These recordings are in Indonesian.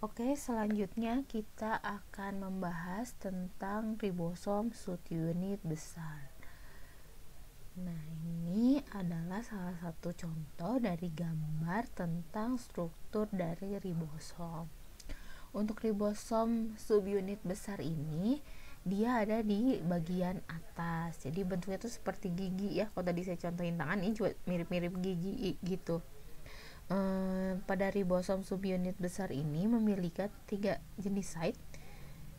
Oke, selanjutnya kita akan membahas tentang ribosom subunit besar. Nah, ini adalah salah satu contoh dari gambar tentang struktur dari ribosom. Untuk ribosom subunit besar ini, dia ada di bagian atas. Jadi bentuknya itu seperti gigi ya. Kalau tadi saya contohin tangan ini juga mirip-mirip gigi gitu um, pada ribosom subunit besar ini memiliki tiga jenis site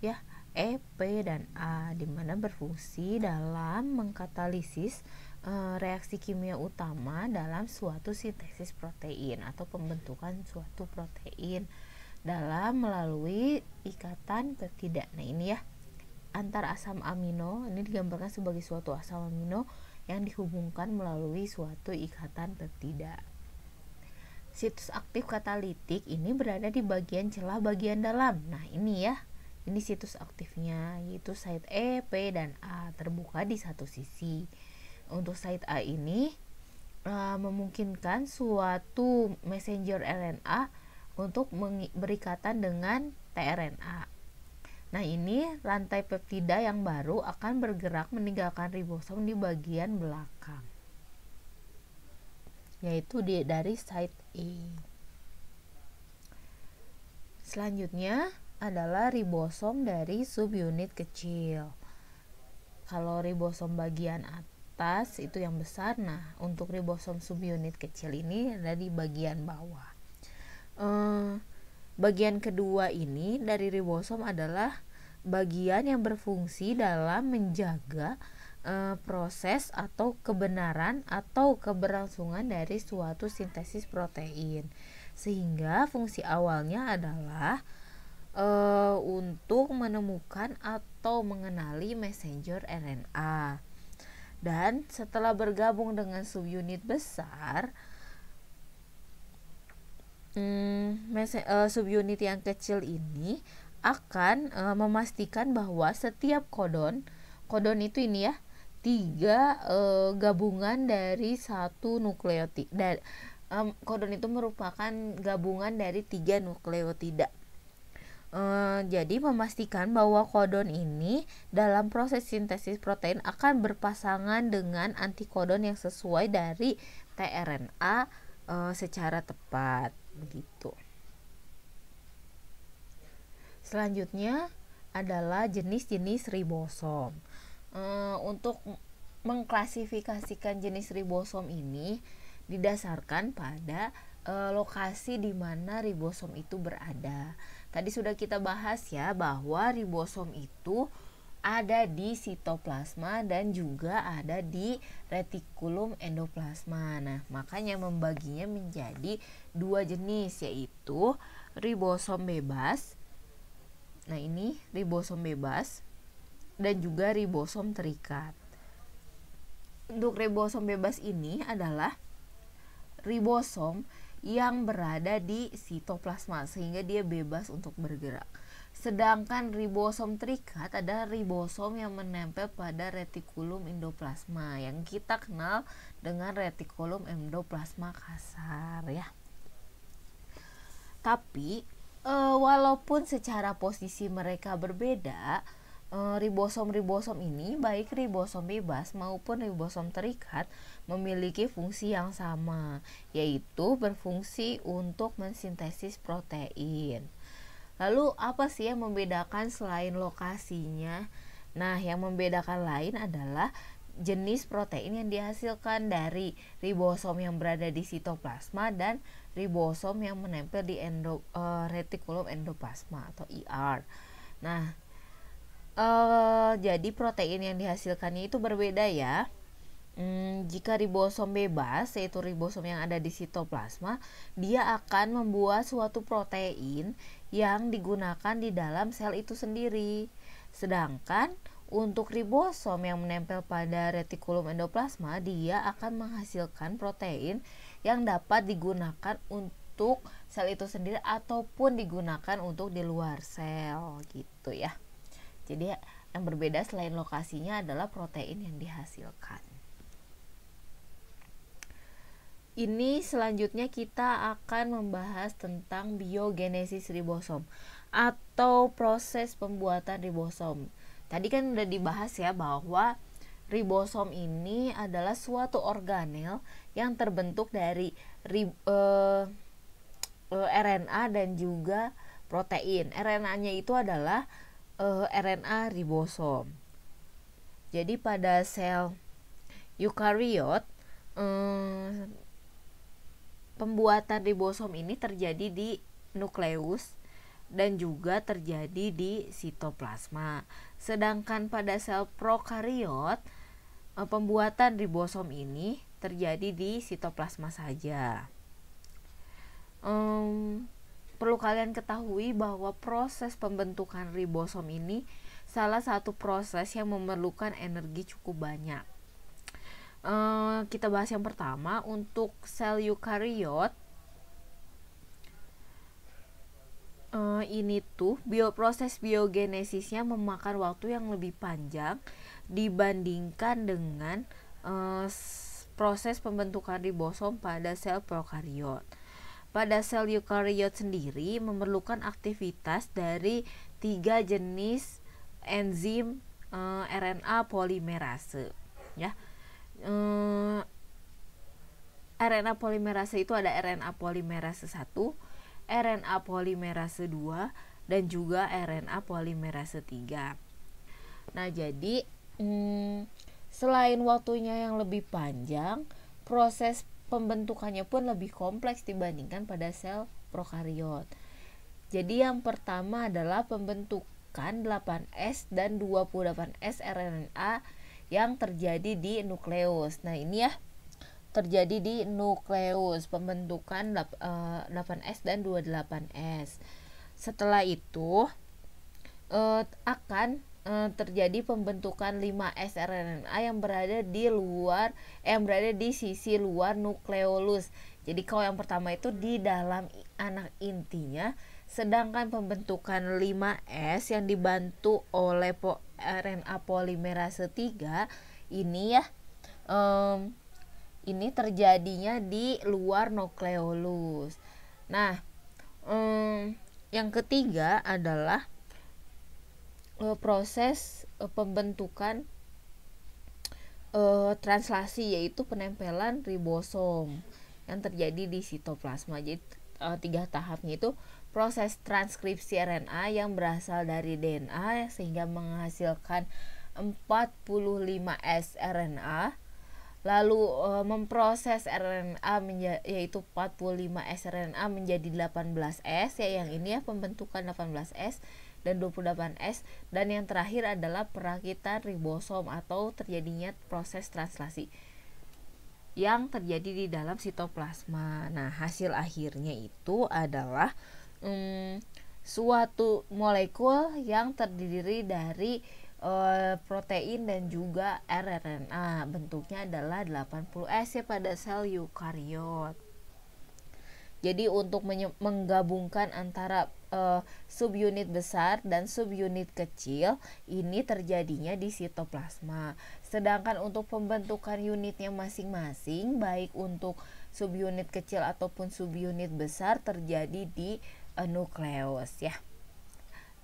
ya E, P, dan A dimana berfungsi dalam mengkatalisis e, reaksi kimia utama dalam suatu sintesis protein atau pembentukan suatu protein dalam melalui ikatan peptida. Nah, ini ya antar asam amino ini digambarkan sebagai suatu asam amino yang dihubungkan melalui suatu ikatan peptida. Situs aktif katalitik ini berada di bagian celah bagian dalam. Nah, ini ya. Ini situs aktifnya yaitu site E, P dan A terbuka di satu sisi. Untuk site A ini e, memungkinkan suatu messenger RNA untuk berikatan dengan tRNA. Nah, ini rantai peptida yang baru akan bergerak meninggalkan ribosom di bagian belakang yaitu di, dari side A. Selanjutnya adalah ribosom dari subunit kecil. Kalau ribosom bagian atas itu yang besar, nah untuk ribosom subunit kecil ini ada di bagian bawah. Eh, bagian kedua ini dari ribosom adalah bagian yang berfungsi dalam menjaga e, proses atau kebenaran atau keberlangsungan dari suatu sintesis protein. Sehingga fungsi awalnya adalah e, untuk menemukan atau mengenali messenger RNA. Dan setelah bergabung dengan subunit besar, hmm, eh, subunit yang kecil ini akan uh, memastikan bahwa setiap kodon kodon itu ini ya tiga uh, gabungan dari satu nukleotid dan um, kodon itu merupakan gabungan dari tiga nukleotida Uh, jadi memastikan bahwa kodon ini dalam proses sintesis protein akan berpasangan dengan antikodon yang sesuai dari tRNA uh, secara tepat begitu. Selanjutnya adalah jenis-jenis ribosom. Eh, untuk mengklasifikasikan jenis ribosom ini didasarkan pada uh, lokasi di mana ribosom itu berada. Tadi sudah kita bahas ya bahwa ribosom itu ada di sitoplasma dan juga ada di retikulum endoplasma. Nah, makanya membaginya menjadi dua jenis yaitu ribosom bebas. Nah, ini ribosom bebas dan juga ribosom terikat. Untuk ribosom bebas ini adalah ribosom yang berada di sitoplasma sehingga dia bebas untuk bergerak. Sedangkan ribosom terikat adalah ribosom yang menempel pada retikulum endoplasma yang kita kenal dengan retikulum endoplasma kasar ya. Tapi e, walaupun secara posisi mereka berbeda, Eh, ribosom-ribosom ini baik ribosom bebas maupun ribosom terikat memiliki fungsi yang sama yaitu berfungsi untuk mensintesis protein. Lalu apa sih yang membedakan selain lokasinya? Nah, yang membedakan lain adalah jenis protein yang dihasilkan dari ribosom yang berada di sitoplasma dan ribosom yang menempel di endo, e, retikulum endoplasma atau ER. Nah, uh, jadi protein yang dihasilkannya itu berbeda ya. Hmm, jika ribosom bebas, yaitu ribosom yang ada di sitoplasma, dia akan membuat suatu protein yang digunakan di dalam sel itu sendiri. Sedangkan untuk ribosom yang menempel pada retikulum endoplasma, dia akan menghasilkan protein yang dapat digunakan untuk sel itu sendiri ataupun digunakan untuk di luar sel gitu ya. Jadi yang berbeda selain lokasinya adalah protein yang dihasilkan. Ini selanjutnya kita akan membahas tentang biogenesis ribosom atau proses pembuatan ribosom. Tadi kan udah dibahas ya bahwa ribosom ini adalah suatu organel yang terbentuk dari rib, eh, eh RNA dan juga protein. RNA-nya itu adalah uh, eh, RNA ribosom. Jadi pada sel eukariot um, eh, pembuatan ribosom ini terjadi di nukleus dan juga terjadi di sitoplasma. Sedangkan pada sel prokariot eh, pembuatan ribosom ini terjadi di sitoplasma saja perlu kalian ketahui bahwa proses pembentukan ribosom ini salah satu proses yang memerlukan energi cukup banyak. E, kita bahas yang pertama untuk sel eukariot. E, eh, ini tuh bioproses biogenesisnya memakan waktu yang lebih panjang dibandingkan dengan e, proses pembentukan ribosom pada sel prokariot. Pada sel eukariot sendiri memerlukan aktivitas dari tiga jenis enzim e, eh, RNA polimerase ya. E, eh, RNA polimerase itu ada RNA polimerase 1, RNA polimerase 2 dan juga RNA polimerase 3. Nah, jadi hmm, selain waktunya yang lebih panjang, proses pembentukannya pun lebih kompleks dibandingkan pada sel prokariot. Jadi yang pertama adalah pembentukan 8S dan 28S RNA yang terjadi di nukleus. Nah, ini ya terjadi di nukleus pembentukan 8S eh, dan 28S. Setelah itu eh, akan Eh, terjadi pembentukan 5 sRNA yang berada di luar eh, yang berada di sisi luar nukleolus. Jadi kalau yang pertama itu di dalam anak intinya, sedangkan pembentukan 5S yang dibantu oleh po RNA polimerase 3 ini ya um, ini terjadinya di luar nukleolus. Nah, um, yang ketiga adalah uh, proses uh, pembentukan uh, translasi yaitu penempelan ribosom yang terjadi di sitoplasma. Jadi uh, tiga tahapnya itu proses transkripsi RNA yang berasal dari DNA sehingga menghasilkan 45S RNA lalu e, memproses RNA menja- yaitu 45 sRNA menjadi 18S ya yang ini ya pembentukan 18S dan 28S dan yang terakhir adalah perakitan ribosom atau terjadinya proses translasi yang terjadi di dalam sitoplasma. Nah, hasil akhirnya itu adalah hmm, suatu molekul yang terdiri dari uh, protein dan juga RRNA. Bentuknya adalah 80S ya pada sel eukariot. Jadi untuk menggabungkan antara uh, subunit besar dan subunit kecil ini terjadinya di sitoplasma. Sedangkan untuk pembentukan unitnya masing-masing baik untuk subunit kecil ataupun subunit besar terjadi di uh, nukleus ya.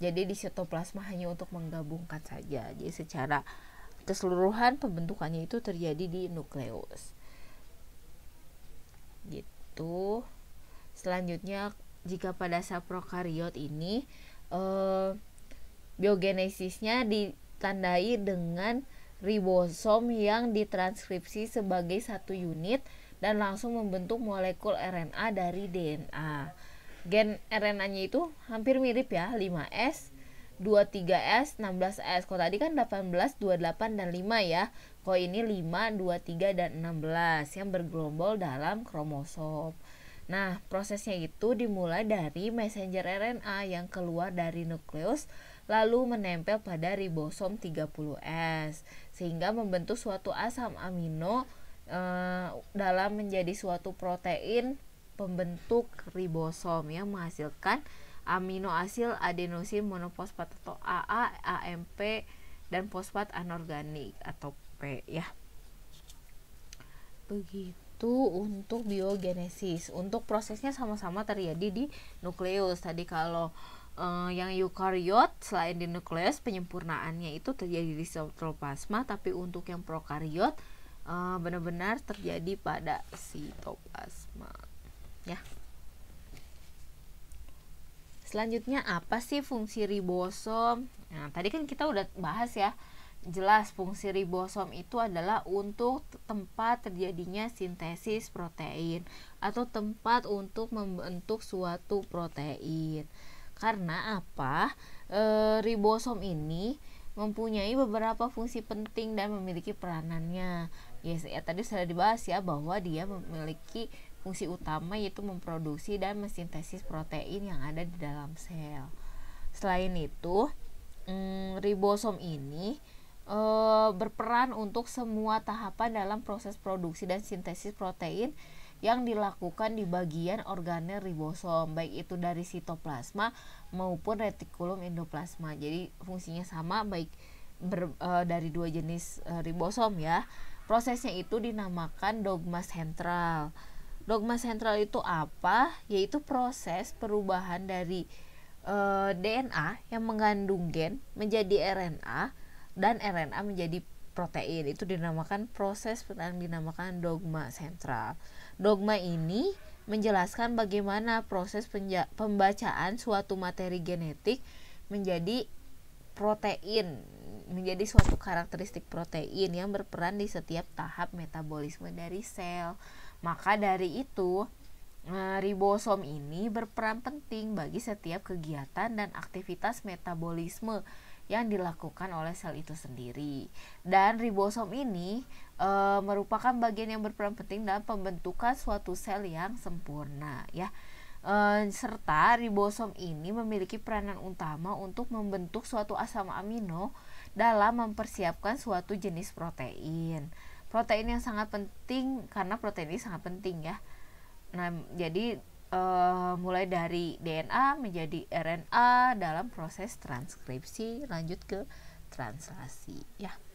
Jadi di sitoplasma hanya untuk menggabungkan saja. Jadi secara keseluruhan pembentukannya itu terjadi di nukleus. Gitu. Selanjutnya jika pada sel prokariot ini eh, biogenesisnya ditandai dengan ribosom yang ditranskripsi sebagai satu unit dan langsung membentuk molekul RNA dari DNA. Gen RNA-nya itu hampir mirip ya, 5S, 23S, 16S. Kalau tadi kan 18, 28 dan 5 ya. Kalau ini 5, 23 dan 16 yang bergerombol dalam kromosom. Nah, prosesnya itu dimulai dari messenger RNA yang keluar dari nukleus lalu menempel pada ribosom 30S sehingga membentuk suatu asam amino e, dalam menjadi suatu protein pembentuk ribosom yang menghasilkan amino asil adenosin monofosfat atau AA, AMP dan fosfat anorganik atau P ya. Begitu itu untuk biogenesis. Untuk prosesnya sama-sama terjadi di nukleus. Tadi kalau uh, yang eukariot selain di nukleus penyempurnaannya itu terjadi di sitoplasma, tapi untuk yang prokariot uh, eh, benar-benar terjadi pada sitoplasma. Ya. Selanjutnya apa sih fungsi ribosom? Nah, tadi kan kita udah bahas ya jelas fungsi ribosom itu adalah untuk tempat terjadinya sintesis protein atau tempat untuk membentuk suatu protein. Karena apa? E, ribosom ini mempunyai beberapa fungsi penting dan memiliki peranannya. Yes, ya tadi sudah dibahas ya bahwa dia memiliki fungsi utama yaitu memproduksi dan mensintesis protein yang ada di dalam sel. Selain itu, mm, ribosom ini Eh, berperan untuk semua tahapan dalam proses produksi dan sintesis protein yang dilakukan di bagian organel ribosom baik itu dari sitoplasma maupun retikulum endoplasma jadi fungsinya sama baik ber, e, dari dua jenis e, ribosom ya prosesnya itu dinamakan dogma sentral dogma sentral itu apa yaitu proses perubahan dari DNA yang mengandung gen menjadi RNA dan RNA menjadi protein itu dinamakan proses yang dinamakan dogma sentral. Dogma ini menjelaskan bagaimana proses pembacaan suatu materi genetik menjadi protein, menjadi suatu karakteristik protein yang berperan di setiap tahap metabolisme dari sel. Maka dari itu, e, ribosom ini berperan penting bagi setiap kegiatan dan aktivitas metabolisme yang dilakukan oleh sel itu sendiri. Dan ribosom ini e, merupakan bagian yang berperan penting dalam pembentukan suatu sel yang sempurna ya. E, serta ribosom ini memiliki peranan utama untuk membentuk suatu asam amino dalam mempersiapkan suatu jenis protein. Protein yang sangat penting karena protein ini sangat penting ya. Nah, jadi uh, mulai dari DNA menjadi RNA dalam proses transkripsi lanjut ke translasi ya.